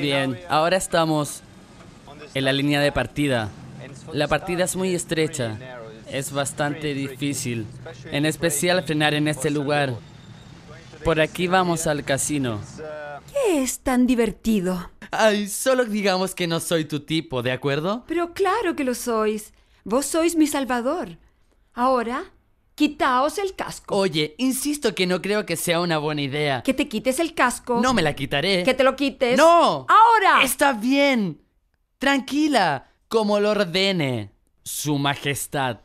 Bien, ahora estamos en la línea de partida. La partida es muy estrecha. Es bastante difícil, en especial frenar en este lugar. Por aquí vamos al casino. Uh, ¿Qué es tan divertido? Ay, solo digamos que no soy tu tipo, ¿de acuerdo? Pero claro que lo sois. Vos sois mi salvador. Ahora Quitaos el casco. Oye, insisto que no creo que sea una buena idea. Que te quites el casco. No me la quitaré. Que te lo quites. No. Ahora. Está bien. Tranquila. Como lo ordene. Su Majestad.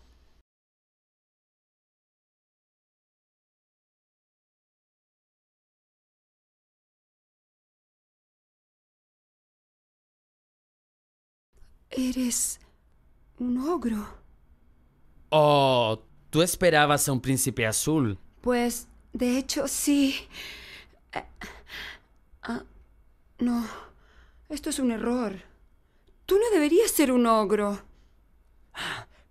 Eres un ogro. Oh, Tú esperabas a un príncipe azul. Pues, de hecho, sí. Eh, ah, no, esto es un error. Tú no deberías ser un ogro.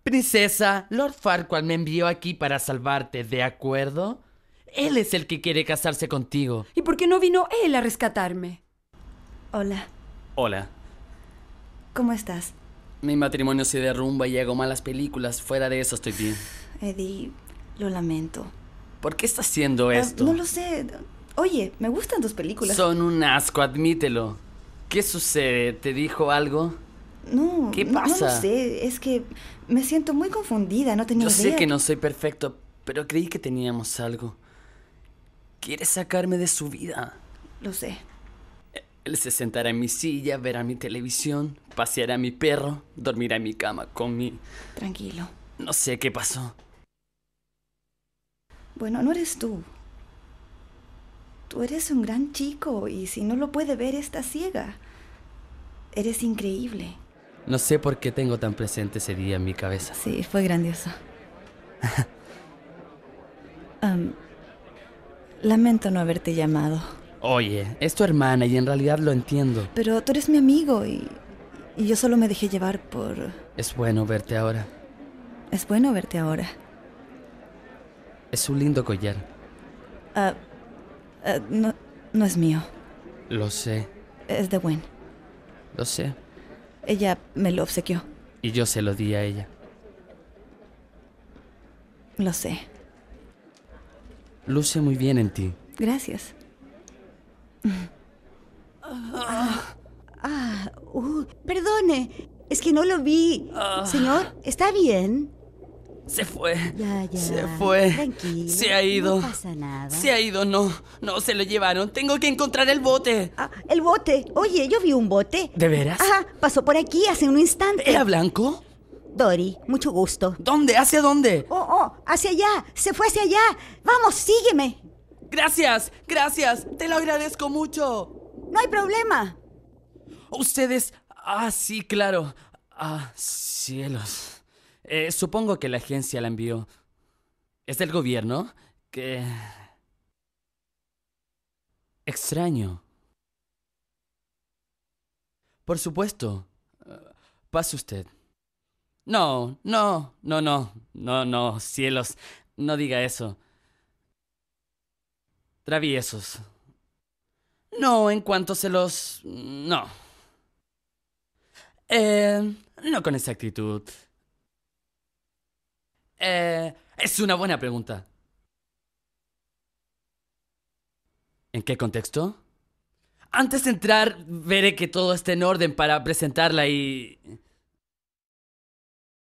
Princesa, Lord Farquaad me envió aquí para salvarte, ¿de acuerdo? Él es el que quiere casarse contigo. ¿Y por qué no vino él a rescatarme? Hola. Hola. ¿Cómo estás? Mi matrimonio se derrumba y hago malas películas. Fuera de eso estoy bien. Eddie, lo lamento. ¿Por qué estás haciendo ah, esto? no lo sé. Oye, me gustan tus películas. Son un asco, admítelo. ¿Qué sucede? ¿Te dijo algo? No, ¿Qué pasa? No, lo sé. Es que me siento muy confundida. No tenía Yo sé que no soy perfecto, pero creí que teníamos algo. Quieres sacarme de su vida. Lo sé. Él se sentará en mi silla, verá mi televisión, paseará a mi perro, dormirá en mi cama con mi... Tranquilo. No sé qué pasó. Bueno, no eres tú. Tú eres un gran chico y si no lo puede ver está ciega. Eres increíble. No sé por qué tengo tan presente ese día en mi cabeza. Sí, fue grandioso. lamento no haberte llamado. Oye, es tu hermana y en realidad lo entiendo. Pero tú eres mi amigo y, y yo solo me dejé llevar por... Es bueno verte ahora. Es bueno verte ahora. Es un lindo collar. Ah, ah no, no es mío. Lo sé. Es de Gwen. Lo sé. Ella me lo obsequió. Y yo se lo di a ella. Lo sé. Luce muy bien en ti. Gracias. Ah, ah uh, perdone, es que no lo vi. Ah. Señor, ¿está bien? Se fue. Ya, ya. Se fue. Se ha ido. No pasa nada. Se ha ido, no. No, se lo llevaron. Tengo que encontrar el bote. Ah, el bote. Oye, yo vi un bote. ¿De veras? Ajá, pasó por aquí hace un instante. ¿Era blanco? Dory, mucho gusto. ¿Dónde? ¿Hacia dónde? Oh, oh, hacia allá. Se fue hacia allá. Vamos, sígueme. Gracias, gracias, te lo agradezco mucho. No hay problema. Ustedes... Ah, sí, claro. Ah, cielos. Eh, supongo que la agencia la envió. ¿Es del gobierno? Que... Extraño. Por supuesto. Eh, pase usted. No, no, no, no, no, no, cielos. No diga eso. Traviesos. No, en cuanto se los... Mm, no. Eh, no con exactitud. Eh, es una buena pregunta. ¿En qué contexto? Antes de entrar, veré que todo esté en orden para presentarla y...